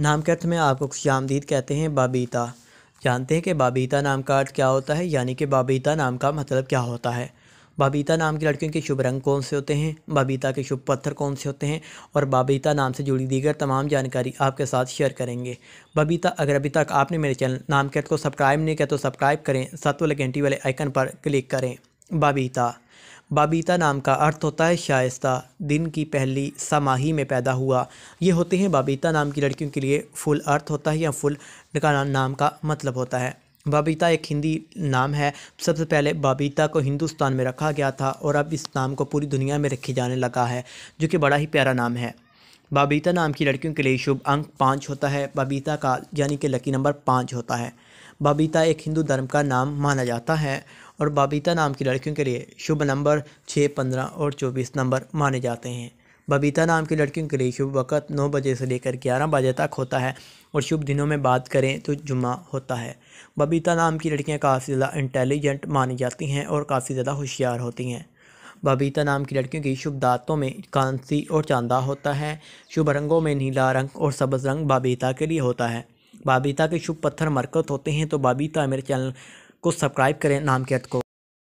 नाम के अर्थ में आपको खुश आमदीद कहते हैं बाबीता जानते हैं कि बाबीता नाम का अर्थ क्या होता है यानी कि बाबीता नाम का मतलब क्या होता है बाबीता नाम की लड़कियों के शुभ रंग कौन से होते हैं बाबीता के शुभ पत्थर कौन से होते हैं और बाबीता नाम से जुड़ी दीगर तमाम जानकारी आपके साथ शेयर करेंगे बबीता अगर अभी तक आपने मेरे चैनल नाम के अर्थ को सब्सक्राइब नहीं किया तो सब्सक्राइब करें सत वाले घंटी वाले आइकन पर क्लिक करें बाबीता बाबीता नाम का अर्थ होता है शायस्ता दिन की पहली समाही में पैदा हुआ ये होते हैं बाबीता नाम की लड़कियों के लिए फुल अर्थ होता है या फुल का नाम का मतलब होता है बाबीता एक हिंदी नाम है सबसे पहले बाबीता को हिंदुस्तान में रखा गया था और अब इस नाम को पूरी दुनिया में रखे जाने लगा है जो कि बड़ा ही प्यारा नाम है बाबीता नाम की लड़कियों के लिए शुभ अंक पाँच होता है बबीता का यानी कि लकी नंबर पाँच होता है बबीता एक हिंदू धर्म का नाम माना जाता है और बबीता नाम की लड़कियों के लिए शुभ नंबर छः पंद्रह और चौबीस नंबर माने जाते हैं बबीता नाम की लड़कियों के लिए शुभ वक़्त नौ बजे से लेकर ग्यारह बजे तक होता है और शुभ दिनों में बात करें तो जुम्मा होता है बबीता नाम की लड़कियां काफ़ी ज़्यादा इंटेलिजेंट मानी जाती हैं और काफ़ी ज़्यादा होशियार होती हैं बबीता नाम की लड़कियों की शुभ दांतों में कांसी और चांदा होता है शुभ रंगों में नीला रंग और सब्ज़ रंग बबीता के लिए होता है बबीता के शुभ पत्थर मरकत होते हैं तो बबीता मेरे चैनल को सब्सक्राइब करें नाम के अर्थ को